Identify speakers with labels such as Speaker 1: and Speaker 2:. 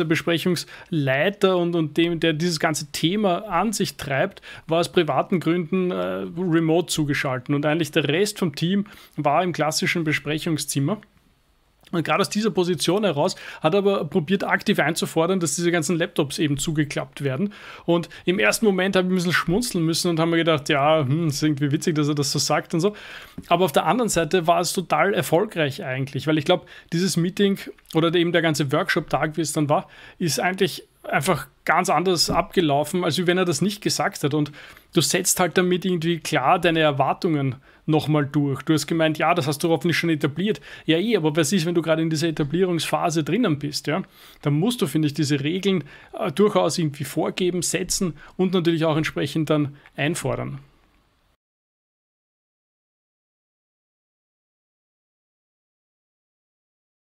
Speaker 1: der Besprechungsleiter und, und dem, der dieses ganze Thema an sich treibt, war aus privaten Gründen äh, remote zugeschaltet. Und eigentlich der Rest vom Team war im klassischen Besprechungszimmer. Und gerade aus dieser Position heraus hat er aber probiert aktiv einzufordern, dass diese ganzen Laptops eben zugeklappt werden. Und im ersten Moment habe ich ein bisschen schmunzeln müssen und haben mir gedacht, ja, hm, ist irgendwie witzig, dass er das so sagt und so. Aber auf der anderen Seite war es total erfolgreich eigentlich, weil ich glaube, dieses Meeting oder eben der ganze Workshop-Tag, wie es dann war, ist eigentlich einfach ganz anders abgelaufen, als wenn er das nicht gesagt hat. Und du setzt halt damit irgendwie klar deine Erwartungen nochmal durch. Du hast gemeint, ja, das hast du hoffentlich schon etabliert. Ja, eh, aber was ist, wenn du gerade in dieser Etablierungsphase drinnen bist, ja? Dann musst du, finde ich, diese Regeln äh, durchaus irgendwie vorgeben, setzen und natürlich auch entsprechend dann einfordern.